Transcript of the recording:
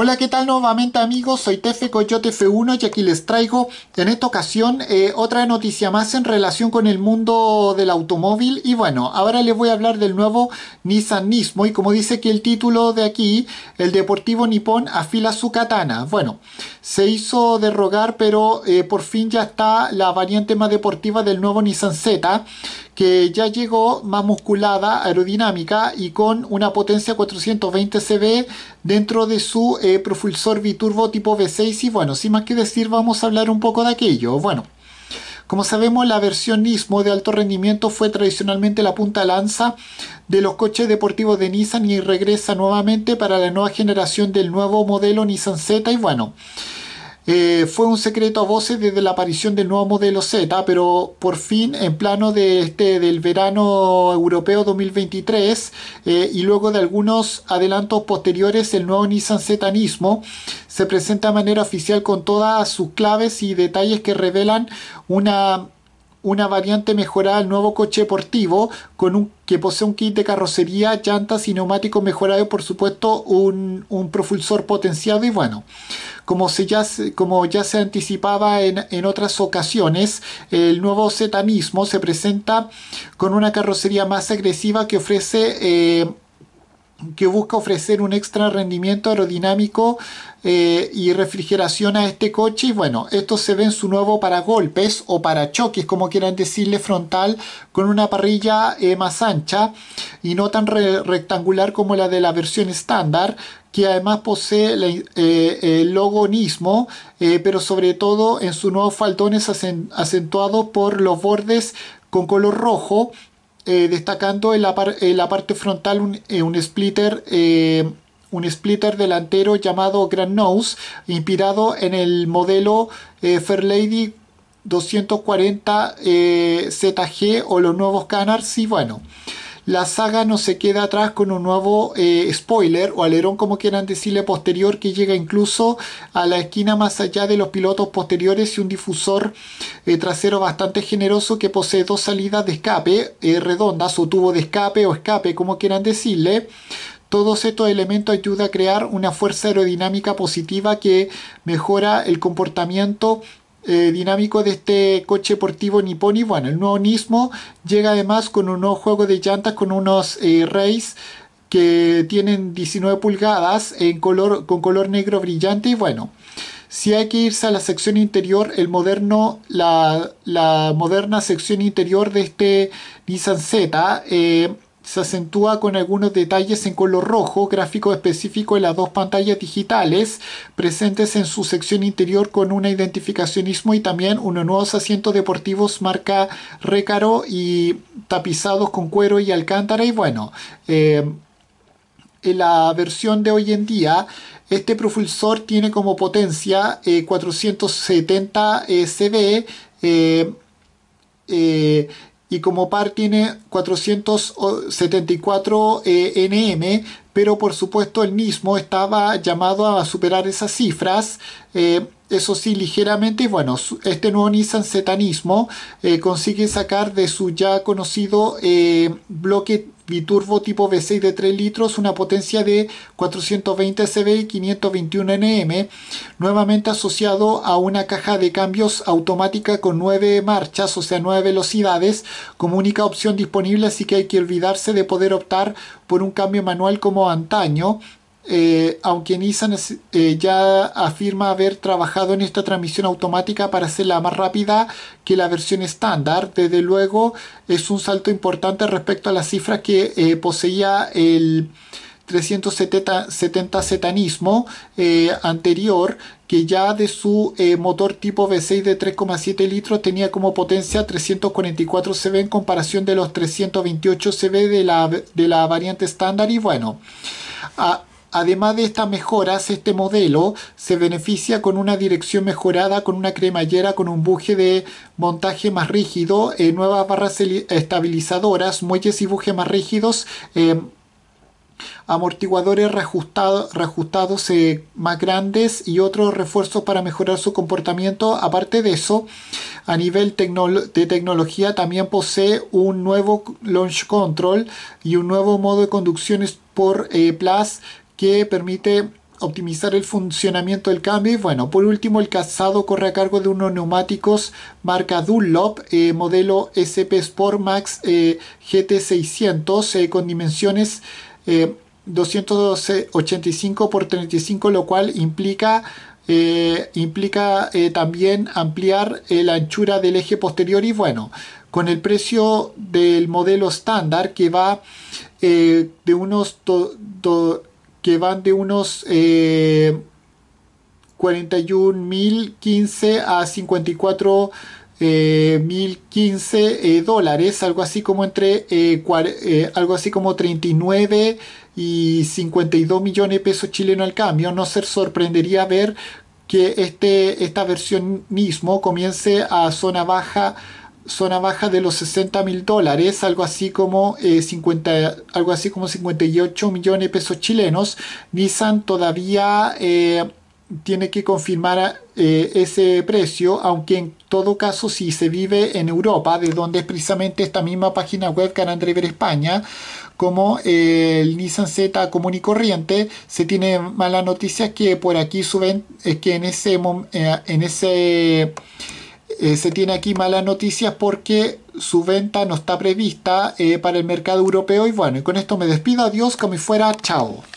Hola, ¿qué tal nuevamente amigos? Soy Tefe Coyote F1 y aquí les traigo en esta ocasión eh, otra noticia más en relación con el mundo del automóvil y bueno, ahora les voy a hablar del nuevo Nissan Nismo y como dice que el título de aquí, el deportivo nippon afila su katana. Bueno, se hizo derrogar pero eh, por fin ya está la variante más deportiva del nuevo Nissan Z que ya llegó más musculada, aerodinámica y con una potencia 420 CV dentro de su eh, propulsor biturbo tipo V6 y bueno, sin más que decir vamos a hablar un poco de aquello. Bueno, como sabemos, la versión Nismo de alto rendimiento fue tradicionalmente la punta lanza de los coches deportivos de Nissan y regresa nuevamente para la nueva generación del nuevo modelo Nissan Z y bueno, eh, fue un secreto a voces desde la aparición del nuevo modelo Z, pero por fin en plano de este, del verano europeo 2023 eh, y luego de algunos adelantos posteriores, el nuevo Nissan Z se presenta de manera oficial con todas sus claves y detalles que revelan una una variante mejorada al nuevo coche deportivo con un, que posee un kit de carrocería, llantas y neumáticos mejorados y por supuesto un, un, propulsor potenciado y bueno, como, se ya, como ya se anticipaba en, otras ocasiones, el nuevo Z mismo se presenta con una carrocería más agresiva que ofrece... Eh, que busca ofrecer un extra rendimiento aerodinámico eh, y refrigeración a este coche. Y bueno, esto se ve en su nuevo para golpes o para choques, como quieran decirle, frontal, con una parrilla eh, más ancha y no tan rectangular como la de la versión estándar, que además posee eh, el logo pero sobre todo en su nuevo faldones es acentuados por los bordes con color rojo eh, destacando en la, parte frontal un, eh, splitter eh, un splitter delantero llamado Grand Nose, inspirado en el modelo Fairlady 240 ZG o los nuevos Canards y bueno la saga no se queda atrás con un nuevo eh, spoiler o alerón, como quieran decirle, posterior que llega incluso a la esquina más allá de los pilotos posteriores y un difusor eh, trasero bastante generoso que posee dos salidas de escape eh, redondas o tubo de escape o escape, como quieran decirle. Todos estos elementos ayudan a crear una fuerza aerodinámica positiva que mejora el comportamiento eh, dinámico de este coche deportivo y Bueno, el nuevo Nismo llega además con un nuevo juego de llantas con unos eh, rays que tienen 19 pulgadas en color, con color negro brillante y bueno. Si hay que irse a la sección interior, el moderno, la, la moderna sección interior de este Nissan Z eh, se acentúa con algunos detalles en color rojo, gráfico específico en las dos pantallas digitales presentes en su sección interior con una identificacionismo y también unos nuevos asientos deportivos marca Recaro y tapizados con cuero y alcántara y bueno, eh, en la versión de hoy en día este propulsor tiene como potencia 470 eh, CV y como par tiene 474 eh, NM, pero por supuesto el mismo estaba llamado a superar esas cifras, eh, eso sí ligeramente, bueno, este nuevo Nissan Zetanismo eh, consigue sacar de su ya conocido bloque biturbo tipo V6 de 3 litros, una potencia de 420 CV y 521 Nm, nuevamente asociado a una caja de cambios automática con 9 marchas, o sea 9 velocidades, como única opción disponible, así que hay que olvidarse de poder optar por un cambio manual como antaño. Eh, aunque Nissan eh, ya afirma haber trabajado en esta transmisión automática para hacerla más rápida que la versión estándar, desde luego es un salto importante respecto a las cifras que eh, poseía el 370 Zetanismo anterior, que ya de su motor tipo V6 de 3,7 litros tenía como potencia 344 CV en comparación de los 328 CV de la, de la variante estándar y bueno. A, Además de estas mejoras, este modelo se beneficia con una dirección mejorada, con una cremallera, con un buje de montaje más rígido, eh, nuevas barras estabilizadoras, muelles y bujes más rígidos, eh, amortiguadores reajustados eh, más grandes y otros refuerzos para mejorar su comportamiento. Aparte de eso, a nivel de tecnología también posee un nuevo launch control y un nuevo modo de conducción por Plus que permite optimizar el funcionamiento del cambio. Y bueno, por último, el cazado corre a cargo de unos neumáticos marca Dunlop, eh, modelo SP Sport Max eh, GT600, eh, con dimensiones 285 por 35, lo cual implica implica también ampliar la anchura del eje posterior y bueno, con el precio del modelo estándar que va de unos que van de unos 41.015 eh, a 54 eh, eh, dólares, algo así como entre algo así como 39 y 52 millones de pesos chilenos al cambio. No se sorprendería ver que este, esta versión mismo comience a zona baja zona baja de los 60 mil dólares, algo así como 50, eh, algo así como 58 millones de pesos chilenos. Nissan todavía eh, tiene que confirmar eh, ese precio, aunque en todo caso si se vive en Europa, de donde es precisamente esta misma página web que Driver España, como el Nissan Z común y corriente, se tiene mala noticia que por aquí suben, es que en ese, en ese eh, se tiene aquí malas noticias porque su venta no está prevista eh, para el mercado europeo. Y bueno, y con esto me despido. Adiós, como fuera. Chao.